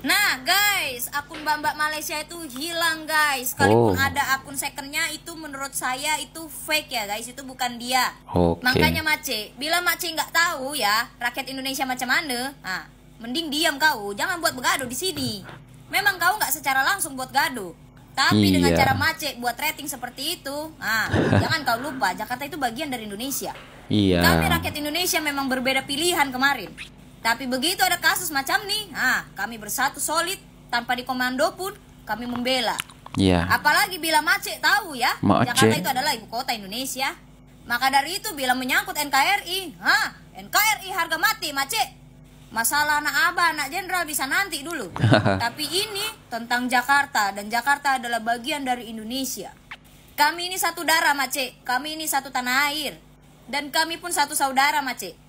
Nah guys, akun Mbak-Mbak Malaysia itu hilang guys. Kalaupun oh. ada akun secondnya itu menurut saya itu fake ya guys, itu bukan dia. Okay. Makanya Mace, bila Mace nggak tahu ya rakyat Indonesia macam mana, nah, mending diam kau, jangan buat begaduh di sini. Memang kau nggak secara langsung buat gaduh, tapi iya. dengan cara Mace buat rating seperti itu, nah, jangan kau lupa Jakarta itu bagian dari Indonesia. Iya. Kami rakyat Indonesia memang berbeda pilihan kemarin. Tapi begitu ada kasus macam nih, ah, kami bersatu solid tanpa dikomando pun kami membela. Iya. Yeah. Apalagi bila macet tahu ya, Jakarta itu adalah ibu kota Indonesia. Maka dari itu bila menyangkut NKRI, ha, NKRI harga mati macet. Masalah anak abah, anak jenderal bisa nanti dulu. Tapi ini tentang Jakarta dan Jakarta adalah bagian dari Indonesia. Kami ini satu darah macet, kami ini satu tanah air. Dan kami pun satu saudara macet.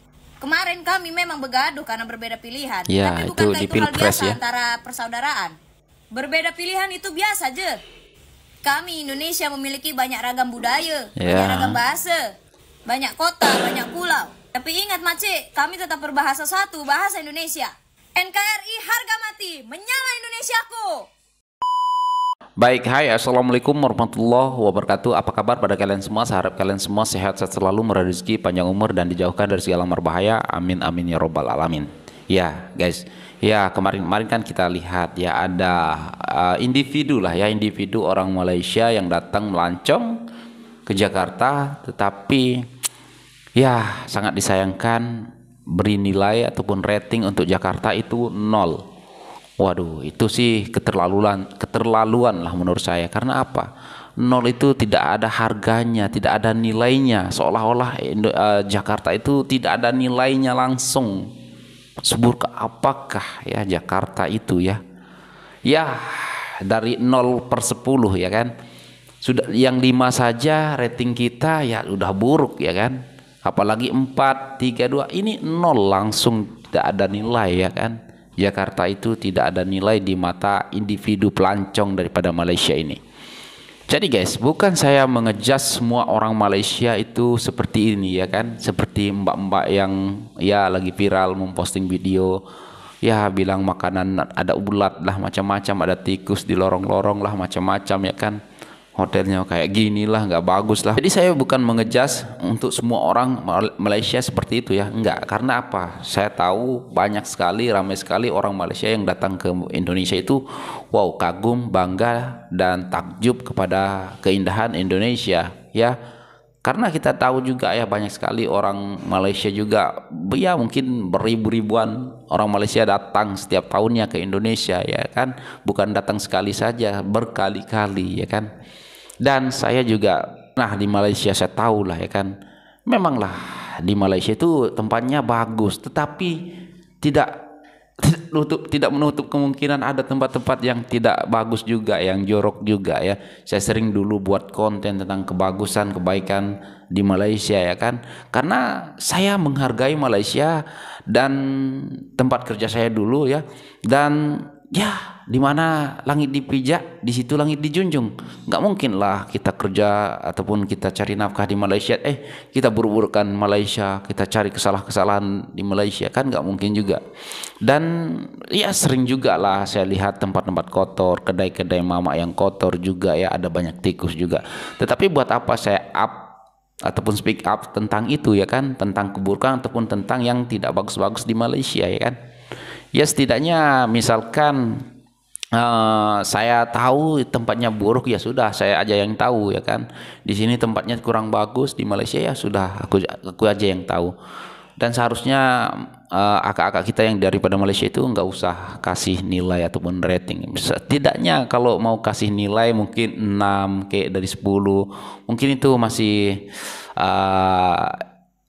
Kemarin kami memang begaduh karena berbeda pilihan. Ya, Tapi bukan itu, itu hal biasa ya? antara persaudaraan. Berbeda pilihan itu biasa aja. Kami Indonesia memiliki banyak ragam budaya, ya. banyak ragam bahasa, banyak kota, banyak pulau. Tapi ingat Mace, kami tetap berbahasa satu, bahasa Indonesia. NKRI harga mati, menyala Indonesiaku! Baik, hai Assalamualaikum warahmatullahi wabarakatuh Apa kabar pada kalian semua? Saya harap kalian semua sehat, sehat selalu, murah panjang umur Dan dijauhkan dari segala berbahaya Amin, amin, ya robbal alamin Ya guys, ya kemarin-kemarin kan kita lihat Ya ada uh, individu lah ya Individu orang Malaysia yang datang melancong ke Jakarta Tetapi ya sangat disayangkan Beri nilai ataupun rating untuk Jakarta itu nol Waduh, itu sih keterlaluan, keterlaluan lah menurut saya. Karena apa? Nol itu tidak ada harganya, tidak ada nilainya. Seolah-olah eh, Jakarta itu tidak ada nilainya langsung. Seburuk apakah ya Jakarta itu ya? Ya, dari nol per sepuluh ya kan. Sudah yang lima saja rating kita ya udah buruk ya kan. Apalagi empat, tiga, dua ini nol langsung tidak ada nilai ya kan Jakarta itu tidak ada nilai di mata individu pelancong daripada Malaysia ini. Jadi guys, bukan saya mengejas semua orang Malaysia itu seperti ini ya kan, seperti mbak-mbak yang ya lagi viral memposting video ya bilang makanan ada ulat lah macam-macam, ada tikus di lorong-lorong lah macam-macam ya kan hotelnya kayak gini lah nggak bagus lah jadi saya bukan mengejas untuk semua orang Malaysia seperti itu ya enggak karena apa saya tahu banyak sekali ramai sekali orang Malaysia yang datang ke Indonesia itu wow kagum bangga dan takjub kepada keindahan Indonesia ya karena kita tahu juga ya banyak sekali orang Malaysia juga ya mungkin beribu-ribuan orang Malaysia datang setiap tahunnya ke Indonesia ya kan bukan datang sekali saja berkali-kali ya kan dan saya juga nah di Malaysia saya tahu lah ya kan memanglah di Malaysia itu tempatnya bagus tetapi tidak tutup, tidak menutup kemungkinan ada tempat-tempat yang tidak bagus juga, yang jorok juga ya. Saya sering dulu buat konten tentang kebagusan, kebaikan di Malaysia ya kan. Karena saya menghargai Malaysia dan tempat kerja saya dulu ya. Dan ya di mana langit dipijak, di situ langit dijunjung. Nggak mungkin lah kita kerja ataupun kita cari nafkah di Malaysia, eh kita buru burukan Malaysia, kita cari kesalahan-kesalahan di Malaysia kan nggak mungkin juga. Dan ya sering juga lah saya lihat tempat-tempat kotor, kedai-kedai mama yang kotor juga ya ada banyak tikus juga. Tetapi buat apa saya up ataupun speak up tentang itu ya kan tentang keburukan ataupun tentang yang tidak bagus-bagus di Malaysia ya kan ya setidaknya misalkan Uh, saya tahu tempatnya buruk ya sudah saya aja yang tahu ya kan di sini tempatnya kurang bagus di Malaysia ya sudah aku aku aja yang tahu dan seharusnya eh, akak-akak kita yang daripada Malaysia itu nggak usah kasih nilai ataupun rating setidaknya kalau mau kasih nilai mungkin 6 kayak dari 10 mungkin itu masih uh,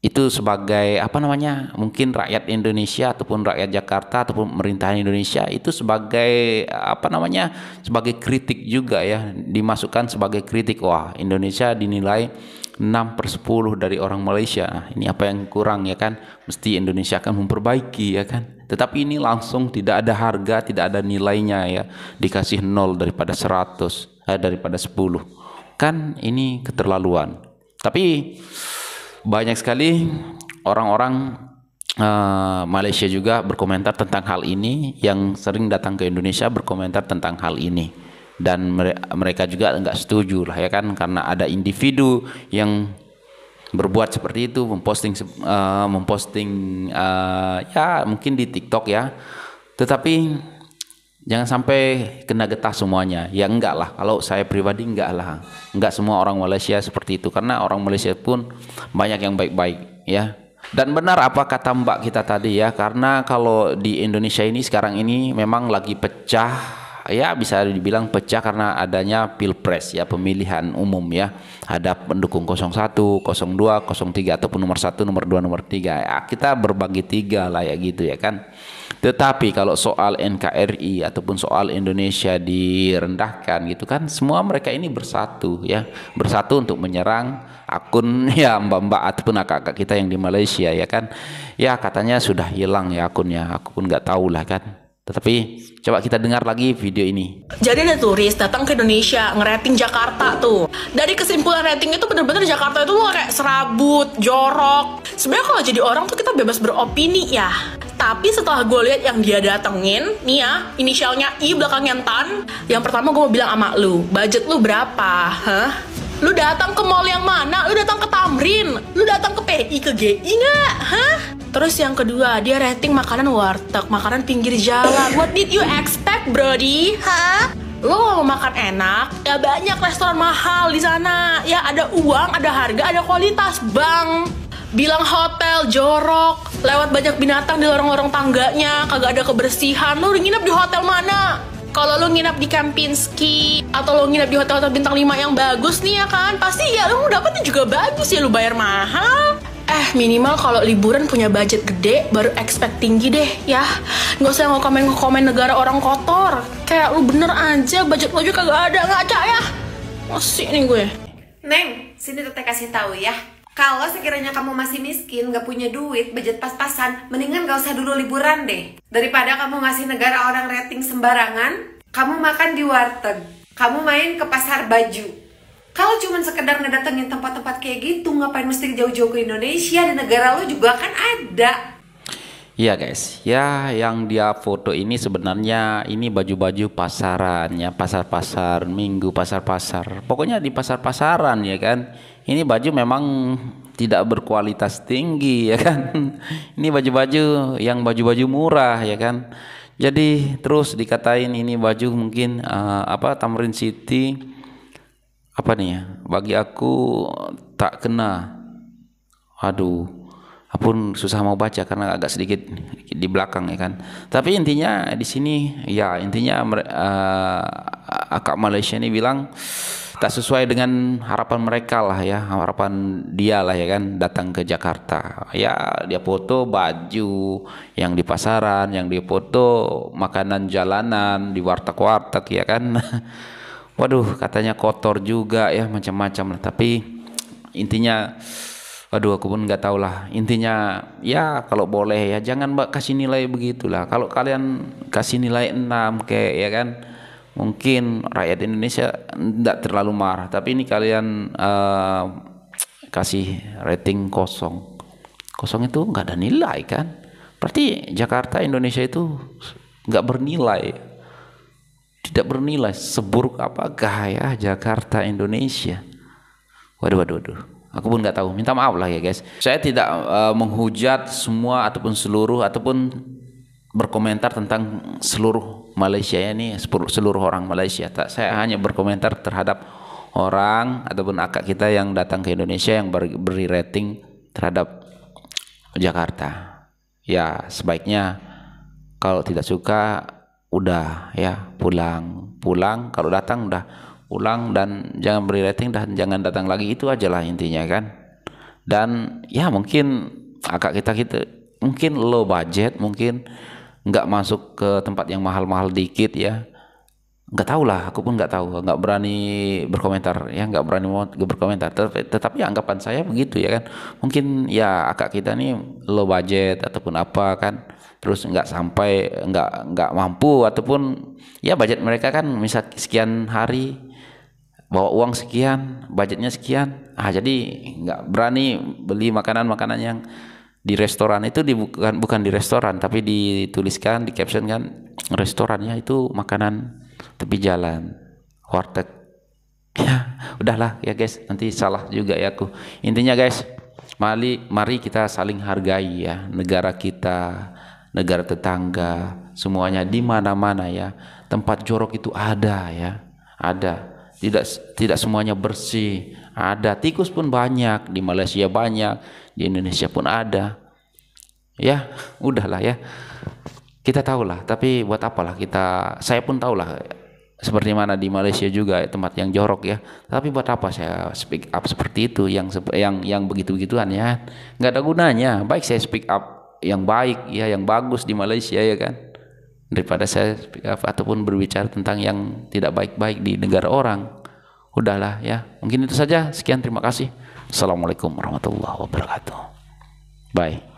itu sebagai apa namanya mungkin rakyat Indonesia ataupun rakyat Jakarta ataupun pemerintahan Indonesia itu sebagai apa namanya sebagai kritik juga ya dimasukkan sebagai kritik wah Indonesia dinilai 6 per 10 dari orang Malaysia nah, ini apa yang kurang ya kan mesti Indonesia akan memperbaiki ya kan tetapi ini langsung tidak ada harga tidak ada nilainya ya dikasih nol daripada 100 eh, daripada 10 kan ini keterlaluan tapi banyak sekali orang-orang uh, Malaysia juga berkomentar tentang hal ini yang sering datang ke Indonesia berkomentar tentang hal ini dan mereka juga nggak setuju lah ya kan karena ada individu yang berbuat seperti itu memposting uh, memposting uh, ya mungkin di TikTok ya tetapi Jangan sampai kena getah semuanya. Ya enggak lah. Kalau saya pribadi enggak lah. Enggak semua orang Malaysia seperti itu. Karena orang Malaysia pun banyak yang baik-baik. Ya. Dan benar apa kata mbak kita tadi ya. Karena kalau di Indonesia ini sekarang ini memang lagi pecah. Ya bisa dibilang pecah karena adanya pilpres ya pemilihan umum ya ada pendukung 01, 02, 03 ataupun nomor 1, nomor 2, nomor 3 ya kita berbagi tiga lah ya gitu ya kan tetapi kalau soal NKRI ataupun soal Indonesia direndahkan gitu kan, semua mereka ini bersatu ya, bersatu untuk menyerang akun ya mbak-mbak ataupun kakak-kakak kita yang di Malaysia ya kan. Ya katanya sudah hilang ya akunnya, aku pun nggak tahu lah kan. Tetapi coba kita dengar lagi video ini. Jadi ada turis datang ke Indonesia ngerating Jakarta tuh. Dari kesimpulan rating itu bener-bener Jakarta itu kayak serabut, jorok. Sebenarnya kalau jadi orang tuh kita bebas beropini ya tapi setelah gue lihat yang dia datengin nih ya inisialnya I belakangnya Tan yang pertama gue mau bilang sama lu budget lu berapa hah lu datang ke mall yang mana lu datang ke Tamrin lu datang ke PI ke GI nggak hah Terus yang kedua, dia rating makanan warteg, makanan pinggir jalan. What did you expect, Brody? Hah? Lo mau makan enak? Ya banyak restoran mahal di sana. Ya ada uang, ada harga, ada kualitas, Bang bilang hotel jorok lewat banyak binatang di lorong-lorong tangganya kagak ada kebersihan lu nginep di hotel mana kalau lu nginap di Kempinski atau lu nginap di hotel-hotel bintang 5 yang bagus nih ya kan pasti ya lo dapetnya juga bagus ya lu bayar mahal eh minimal kalau liburan punya budget gede baru expect tinggi deh ya nggak usah ngokomen komen negara orang kotor kayak lu bener aja budget lo juga kagak ada ngaca ya masih nih gue Neng, sini tete kasih tahu ya kalau sekiranya kamu masih miskin, gak punya duit, budget pas-pasan, mendingan gak usah dulu liburan deh. Daripada kamu ngasih negara orang rating sembarangan, kamu makan di warteg, kamu main ke pasar baju. Kalau cuma sekedar ngedatengin tempat-tempat kayak gitu, ngapain mesti jauh-jauh ke Indonesia dan negara lo juga kan ada. Iya guys, ya yang dia foto ini sebenarnya ini baju-baju pasaran ya, pasar-pasar minggu, pasar-pasar. Pokoknya di pasar-pasaran ya kan. Ini baju memang tidak berkualitas tinggi ya kan. Ini baju-baju yang baju-baju murah ya kan. Jadi terus dikatain ini baju mungkin uh, apa Tamrin City apa nih ya? Bagi aku tak kena. Aduh pun susah mau baca karena agak sedikit di belakang ya kan. Tapi intinya di sini ya intinya uh, akak Malaysia ini bilang tak sesuai dengan harapan mereka lah ya, harapan dia lah ya kan datang ke Jakarta. Ya dia foto baju yang di pasaran, yang dia foto makanan jalanan di warteg-warteg ya kan. Waduh katanya kotor juga ya macam-macam lah. Tapi intinya Waduh, aku pun nggak tahu lah intinya ya kalau boleh ya jangan mbak kasih nilai begitulah kalau kalian kasih nilai 6 kayak ya kan mungkin rakyat Indonesia tidak terlalu marah tapi ini kalian uh, kasih rating kosong kosong itu nggak ada nilai kan berarti Jakarta Indonesia itu nggak bernilai tidak bernilai seburuk apakah ya Jakarta Indonesia waduh waduh waduh Aku pun nggak tahu. Minta maaf lah ya guys. Saya tidak uh, menghujat semua ataupun seluruh ataupun berkomentar tentang seluruh Malaysia ya ini seluruh orang Malaysia. Tak, saya hanya berkomentar terhadap orang ataupun akak kita yang datang ke Indonesia yang ber, beri rating terhadap Jakarta. Ya sebaiknya kalau tidak suka udah ya pulang pulang kalau datang udah pulang dan jangan beri rating dan jangan datang lagi itu ajalah intinya kan dan ya mungkin akak kita kita mungkin low budget mungkin nggak masuk ke tempat yang mahal-mahal dikit ya nggak tahu lah aku pun nggak tahu nggak berani berkomentar ya nggak berani mau berkomentar tetapi anggapan saya begitu ya kan mungkin ya akak kita nih low budget ataupun apa kan terus nggak sampai nggak nggak mampu ataupun ya budget mereka kan misal sekian hari bawa uang sekian, budgetnya sekian. Ah jadi nggak berani beli makanan-makanan yang di restoran itu di, bukan bukan di restoran tapi dituliskan di caption kan restorannya itu makanan tepi jalan warteg ya udahlah ya guys nanti salah juga ya aku intinya guys mari mari kita saling hargai ya negara kita negara tetangga semuanya di mana-mana ya tempat jorok itu ada ya ada tidak tidak semuanya bersih. Ada tikus pun banyak di Malaysia banyak, di Indonesia pun ada. Ya, udahlah ya. Kita tahulah, tapi buat apalah kita saya pun tahulah seperti mana di Malaysia juga tempat yang jorok ya. Tapi buat apa saya speak up seperti itu yang yang yang begitu-begituan ya. nggak ada gunanya. Baik saya speak up yang baik ya, yang bagus di Malaysia ya kan daripada saya ataupun berbicara tentang yang tidak baik-baik di negara orang. Udahlah ya. Mungkin itu saja. Sekian terima kasih. Assalamualaikum warahmatullahi wabarakatuh. Bye.